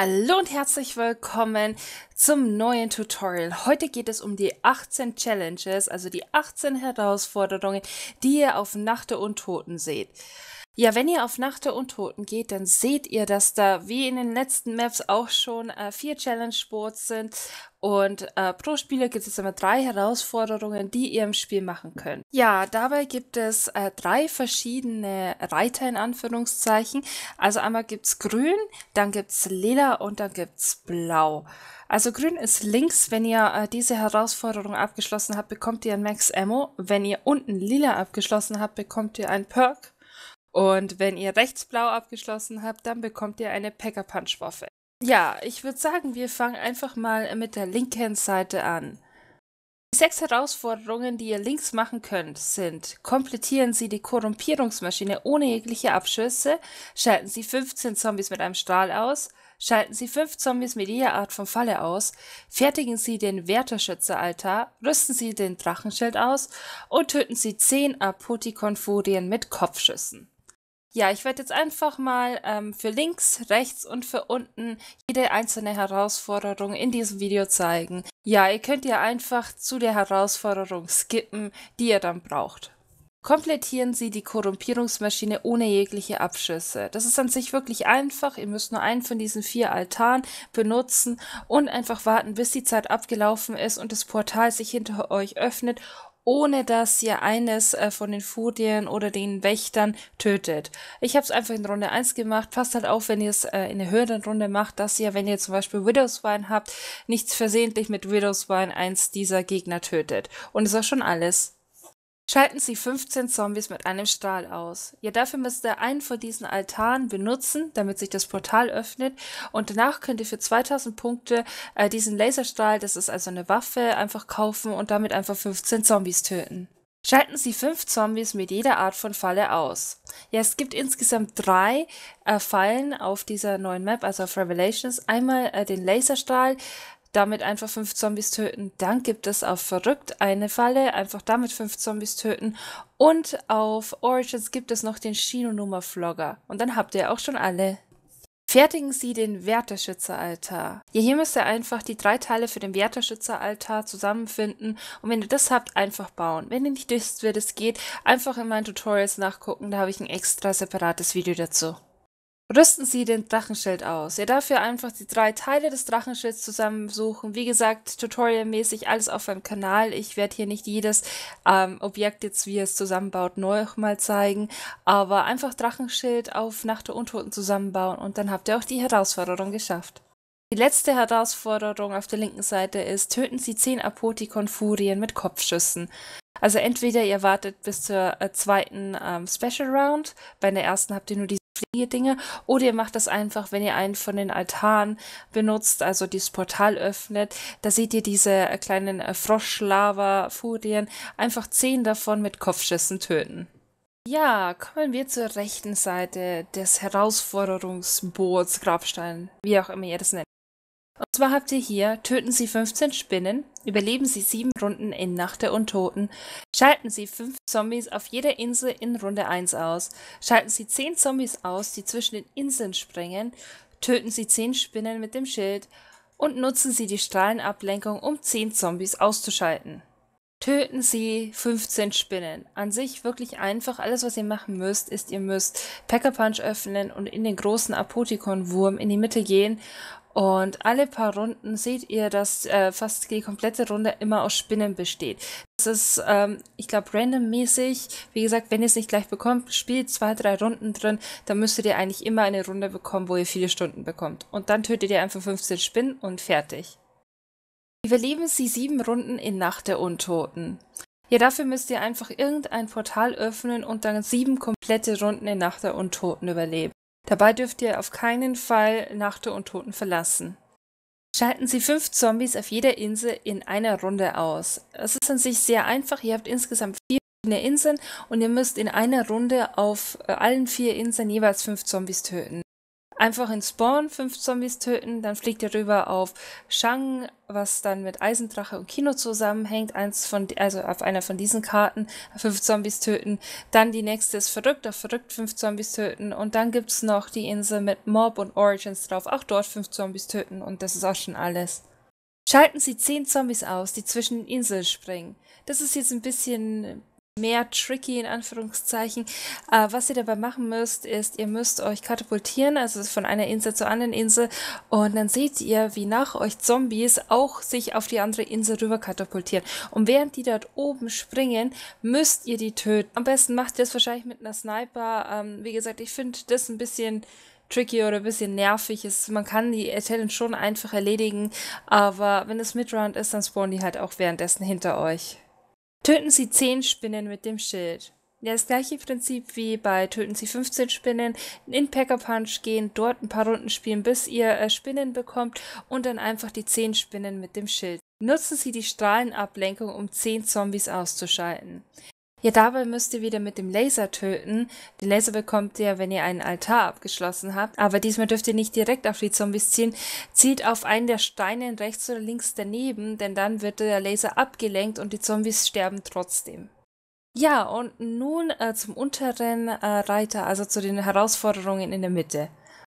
Hallo und herzlich willkommen zum neuen Tutorial. Heute geht es um die 18 Challenges, also die 18 Herausforderungen, die ihr auf Nacht der Untoten seht. Ja, wenn ihr auf Nacht der Untoten geht, dann seht ihr, dass da wie in den letzten Maps auch schon äh, vier Challenge-Boards sind und äh, pro Spieler gibt es immer drei Herausforderungen, die ihr im Spiel machen könnt. Ja, dabei gibt es äh, drei verschiedene Reiter in Anführungszeichen. Also einmal gibt es grün, dann gibt es lila und dann gibt es blau. Also grün ist links, wenn ihr äh, diese Herausforderung abgeschlossen habt, bekommt ihr ein Max Ammo. Wenn ihr unten lila abgeschlossen habt, bekommt ihr ein Perk und wenn ihr rechtsblau abgeschlossen habt, dann bekommt ihr eine Packer Punch Waffe. Ja, ich würde sagen, wir fangen einfach mal mit der linken Seite an. Die sechs Herausforderungen, die ihr links machen könnt, sind: Komplettieren Sie die Korrumpierungsmaschine ohne jegliche Abschüsse, schalten Sie 15 Zombies mit einem Strahl aus, schalten Sie 5 Zombies mit jeder Art von Falle aus, fertigen Sie den wärterschütze rüsten Sie den Drachenschild aus und töten Sie 10 Apotikon-Furien mit Kopfschüssen. Ja, ich werde jetzt einfach mal ähm, für links, rechts und für unten jede einzelne Herausforderung in diesem Video zeigen. Ja, ihr könnt ja einfach zu der Herausforderung skippen, die ihr dann braucht. Komplettieren Sie die Korrumpierungsmaschine ohne jegliche Abschüsse. Das ist an sich wirklich einfach. Ihr müsst nur einen von diesen vier Altaren benutzen und einfach warten, bis die Zeit abgelaufen ist und das Portal sich hinter euch öffnet ohne dass ihr eines äh, von den Furien oder den Wächtern tötet. Ich habe es einfach in Runde 1 gemacht. Passt halt auf, wenn ihr es äh, in der höheren Runde macht, dass ihr, wenn ihr zum Beispiel Widow's Wine habt, nichts versehentlich mit Widow's Wine eins dieser Gegner tötet. Und das war schon alles. Schalten Sie 15 Zombies mit einem Stahl aus. Ja, dafür müsst ihr einen von diesen Altaren benutzen, damit sich das Portal öffnet. Und danach könnt ihr für 2000 Punkte äh, diesen Laserstrahl, das ist also eine Waffe, einfach kaufen und damit einfach 15 Zombies töten. Schalten Sie 5 Zombies mit jeder Art von Falle aus. Ja, es gibt insgesamt drei äh, Fallen auf dieser neuen Map, also auf Revelations. Einmal äh, den Laserstrahl, damit einfach fünf Zombies töten. Dann gibt es auf Verrückt eine Falle, einfach damit fünf Zombies töten. Und auf Origins gibt es noch den Shino-Nummer-Vlogger. Und dann habt ihr auch schon alle. Fertigen Sie den Wärterschützeraltar. Ja, hier müsst ihr einfach die drei Teile für den Wärterschützeraltar zusammenfinden und wenn ihr das habt, einfach bauen. Wenn ihr nicht wisst, wie das geht, einfach in meinen Tutorials nachgucken, da habe ich ein extra separates Video dazu. Rüsten Sie den Drachenschild aus. Ihr dafür ja einfach die drei Teile des Drachenschilds zusammensuchen. Wie gesagt, tutorialmäßig alles auf meinem Kanal. Ich werde hier nicht jedes ähm, Objekt jetzt, wie es zusammenbaut, neu mal zeigen. Aber einfach Drachenschild auf Nacht der Untoten zusammenbauen und dann habt ihr auch die Herausforderung geschafft. Die letzte Herausforderung auf der linken Seite ist, töten Sie 10 Apotikon-Furien mit Kopfschüssen. Also entweder ihr wartet bis zur äh, zweiten ähm, Special Round, bei der ersten habt ihr nur die Dinge. Oder ihr macht das einfach, wenn ihr einen von den Altaren benutzt, also dieses Portal öffnet. Da seht ihr diese äh, kleinen äh, Froschlava-Furien. Einfach zehn davon mit Kopfschüssen töten. Ja, kommen wir zur rechten Seite des Herausforderungsboots Grabstein, wie auch immer ihr das nennt. Und zwar habt ihr hier, töten Sie 15 Spinnen, überleben Sie 7 Runden in Nacht der Untoten, schalten Sie 5 Zombies auf jeder Insel in Runde 1 aus, schalten Sie 10 Zombies aus, die zwischen den Inseln springen, töten Sie 10 Spinnen mit dem Schild und nutzen Sie die Strahlenablenkung, um 10 Zombies auszuschalten. Töten Sie 15 Spinnen. An sich wirklich einfach. Alles, was ihr machen müsst, ist, ihr müsst Packer Punch öffnen und in den großen Apotikon-Wurm in die Mitte gehen und alle paar Runden seht ihr, dass äh, fast die komplette Runde immer aus Spinnen besteht. Das ist, ähm, ich glaube, randommäßig. Wie gesagt, wenn ihr es nicht gleich bekommt, spielt zwei, drei Runden drin, dann müsstet ihr eigentlich immer eine Runde bekommen, wo ihr viele Stunden bekommt. Und dann tötet ihr einfach 15 Spinnen und fertig. Überleben sie sieben Runden in Nacht der Untoten. Ja, dafür müsst ihr einfach irgendein Portal öffnen und dann sieben komplette Runden in Nacht der Untoten überleben. Dabei dürft ihr auf keinen Fall Nachte und Toten verlassen. Schalten Sie fünf Zombies auf jeder Insel in einer Runde aus. Es ist an sich sehr einfach. Ihr habt insgesamt vier verschiedene Inseln und ihr müsst in einer Runde auf äh, allen vier Inseln jeweils fünf Zombies töten. Einfach in Spawn fünf Zombies töten, dann fliegt ihr rüber auf Shang, was dann mit Eisendrache und Kino zusammenhängt, eins von, also auf einer von diesen Karten, fünf Zombies töten, dann die nächste ist verrückt, auf verrückt fünf Zombies töten und dann gibt's noch die Insel mit Mob und Origins drauf, auch dort fünf Zombies töten und das ist auch schon alles. Schalten Sie zehn Zombies aus, die zwischen Inseln springen. Das ist jetzt ein bisschen mehr tricky in Anführungszeichen. Äh, was ihr dabei machen müsst, ist, ihr müsst euch katapultieren, also von einer Insel zur anderen Insel und dann seht ihr, wie nach euch Zombies auch sich auf die andere Insel rüber katapultieren. Und während die dort oben springen, müsst ihr die töten. Am besten macht ihr das wahrscheinlich mit einer Sniper. Ähm, wie gesagt, ich finde das ein bisschen tricky oder ein bisschen nervig ist. Man kann die Challenge schon einfach erledigen, aber wenn es Midround ist, dann spawnen die halt auch währenddessen hinter euch. Töten Sie 10 Spinnen mit dem Schild. Ja, das gleiche Prinzip wie bei Töten Sie 15 Spinnen, in Packer Punch gehen, dort ein paar Runden spielen, bis ihr äh, Spinnen bekommt und dann einfach die 10 Spinnen mit dem Schild. Nutzen Sie die Strahlenablenkung, um 10 Zombies auszuschalten. Ja, dabei müsst ihr wieder mit dem Laser töten. Den Laser bekommt ihr, wenn ihr einen Altar abgeschlossen habt. Aber diesmal dürft ihr nicht direkt auf die Zombies ziehen. Zieht auf einen der Steine rechts oder links daneben, denn dann wird der Laser abgelenkt und die Zombies sterben trotzdem. Ja, und nun äh, zum unteren äh, Reiter, also zu den Herausforderungen in der Mitte.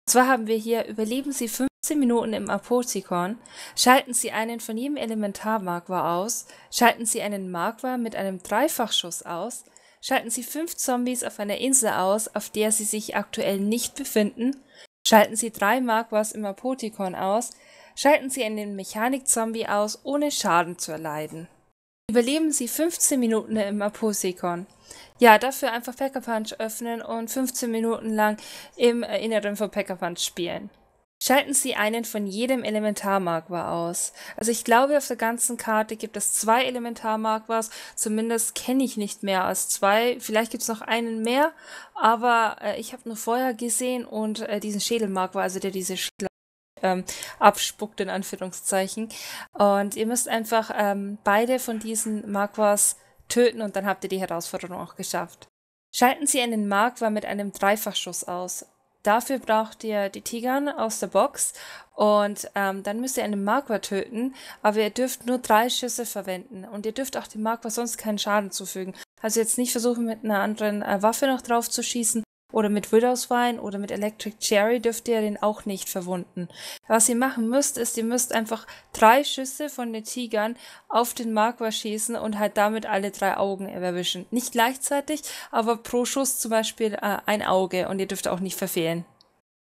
Und zwar haben wir hier, überleben Sie fünf 15 Minuten im Apothikon, schalten Sie einen von jedem Elementarmarquar aus, schalten Sie einen Marquar mit einem Dreifachschuss aus, schalten Sie fünf Zombies auf einer Insel aus, auf der Sie sich aktuell nicht befinden, schalten Sie drei Marquars im Apothikon aus, schalten Sie einen Mechanik-Zombie aus, ohne Schaden zu erleiden. Überleben Sie 15 Minuten im Apothikon. Ja, dafür einfach Packer Punch öffnen und 15 Minuten lang im äh, Inneren von Packer Punch spielen. Schalten Sie einen von jedem Elementarmarker aus. Also ich glaube, auf der ganzen Karte gibt es zwei Elementarmarkers. Zumindest kenne ich nicht mehr als zwei. Vielleicht gibt es noch einen mehr, aber äh, ich habe nur vorher gesehen und äh, diesen Schädelmarker, also der diese Schädel ähm, abspuckt, in Anführungszeichen. Und ihr müsst einfach ähm, beide von diesen Marquas töten und dann habt ihr die Herausforderung auch geschafft. Schalten Sie einen Marquar mit einem Dreifachschuss aus. Dafür braucht ihr die Tigern aus der Box und ähm, dann müsst ihr einen Magua töten, aber ihr dürft nur drei Schüsse verwenden und ihr dürft auch dem Magua sonst keinen Schaden zufügen. Also jetzt nicht versuchen, mit einer anderen äh, Waffe noch drauf zu schießen, oder mit Widows Wine oder mit Electric Cherry dürft ihr den auch nicht verwunden. Was ihr machen müsst, ist, ihr müsst einfach drei Schüsse von den Tigern auf den Marker schießen und halt damit alle drei Augen erwischen. Nicht gleichzeitig, aber pro Schuss zum Beispiel äh, ein Auge und ihr dürft auch nicht verfehlen.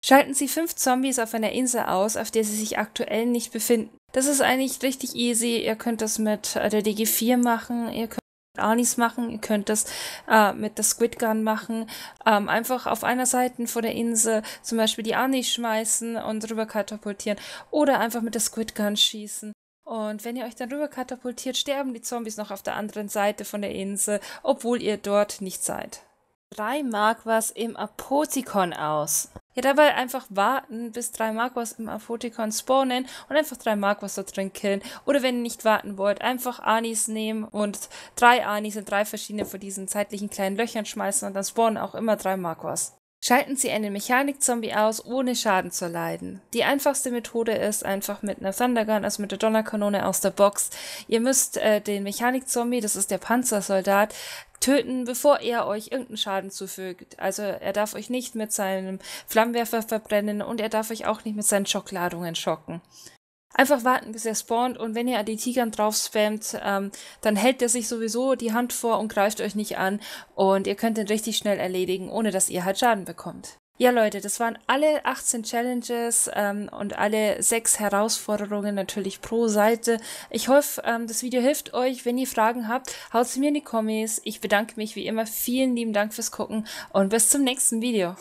Schalten Sie fünf Zombies auf einer Insel aus, auf der Sie sich aktuell nicht befinden. Das ist eigentlich richtig easy. Ihr könnt das mit äh, der DG4 machen, ihr könnt Anis machen, ihr könnt das äh, mit der Squid Gun machen. Ähm, einfach auf einer Seite von der Insel zum Beispiel die Anis schmeißen und rüber katapultieren oder einfach mit der Squid Gun schießen. Und wenn ihr euch dann rüber katapultiert, sterben die Zombies noch auf der anderen Seite von der Insel, obwohl ihr dort nicht seid. Drei Mark was im Apotikon aus. Ja, dabei einfach warten, bis drei Markwas im Apotikon spawnen und einfach drei Markwas da drin killen. Oder wenn ihr nicht warten wollt, einfach Anis nehmen und drei Anis in drei verschiedene von diesen zeitlichen kleinen Löchern schmeißen und dann spawnen auch immer drei Markwas. Schalten Sie einen Mechanik-Zombie aus, ohne Schaden zu erleiden. Die einfachste Methode ist einfach mit einer Thundergun, also mit der Donnerkanone aus der Box. Ihr müsst äh, den Mechanik-Zombie, das ist der Panzersoldat, töten, bevor er euch irgendeinen Schaden zufügt. Also er darf euch nicht mit seinem Flammenwerfer verbrennen und er darf euch auch nicht mit seinen Schockladungen schocken. Einfach warten, bis er spawnt und wenn ihr an die Tigern drauf spammt, ähm, dann hält er sich sowieso die Hand vor und greift euch nicht an und ihr könnt ihn richtig schnell erledigen, ohne dass ihr halt Schaden bekommt. Ja, Leute, das waren alle 18 Challenges ähm, und alle 6 Herausforderungen natürlich pro Seite. Ich hoffe, ähm, das Video hilft euch. Wenn ihr Fragen habt, haut sie mir in die Kommis. Ich bedanke mich wie immer. Vielen lieben Dank fürs Gucken und bis zum nächsten Video.